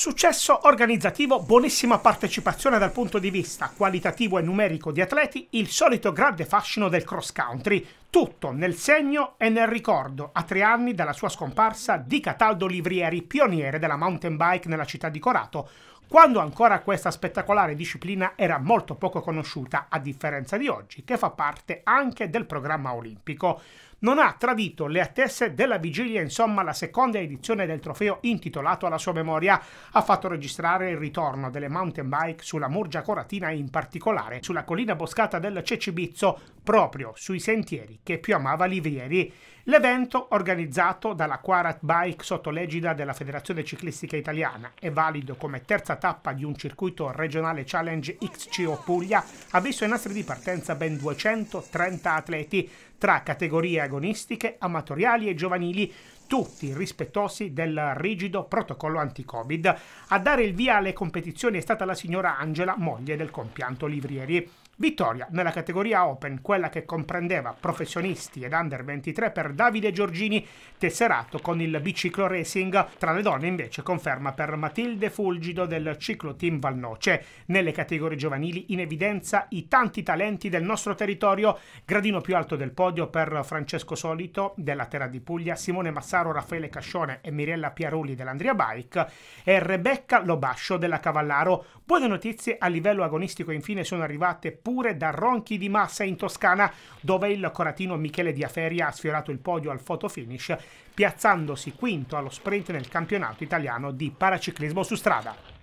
Successo organizzativo, buonissima partecipazione dal punto di vista qualitativo e numerico di atleti, il solito grande fascino del cross country, tutto nel segno e nel ricordo a tre anni dalla sua scomparsa di Cataldo Livrieri, pioniere della mountain bike nella città di Corato, quando ancora questa spettacolare disciplina era molto poco conosciuta, a differenza di oggi, che fa parte anche del programma olimpico. Non ha tradito le attese della vigilia, insomma, la seconda edizione del trofeo intitolato alla sua memoria ha fatto registrare il ritorno delle mountain bike sulla Murgia Coratina e in particolare sulla collina boscata del Cecibizzo, proprio sui sentieri che più amava Livieri. L'evento, organizzato dalla Quarat Bike sotto l'egida della Federazione Ciclistica Italiana, è valido come terza tappa di un circuito regionale Challenge XCO Puglia ha visto ai nastri di partenza ben 230 atleti tra categorie agonistiche, amatoriali e giovanili, tutti rispettosi del rigido protocollo anti-Covid. A dare il via alle competizioni è stata la signora Angela, moglie del compianto Livrieri. Vittoria nella categoria Open, quella che comprendeva professionisti ed under 23 per Davide Giorgini, tesserato con il biciclo racing. Tra le donne invece conferma per Matilde Fulgido del ciclo team Valnoce. Nelle categorie giovanili in evidenza i tanti talenti del nostro territorio. Gradino più alto del podio per Francesco Solito della Terra di Puglia, Simone Massaro Pesaro Raffaele Cascione e Mirella Piaroli dell'Andria Bike e Rebecca Lobascio della Cavallaro. Buone notizie a livello agonistico infine sono arrivate pure da Ronchi di Massa in Toscana dove il coratino Michele Diaferia ha sfiorato il podio al photo finish piazzandosi quinto allo sprint nel campionato italiano di paraciclismo su strada.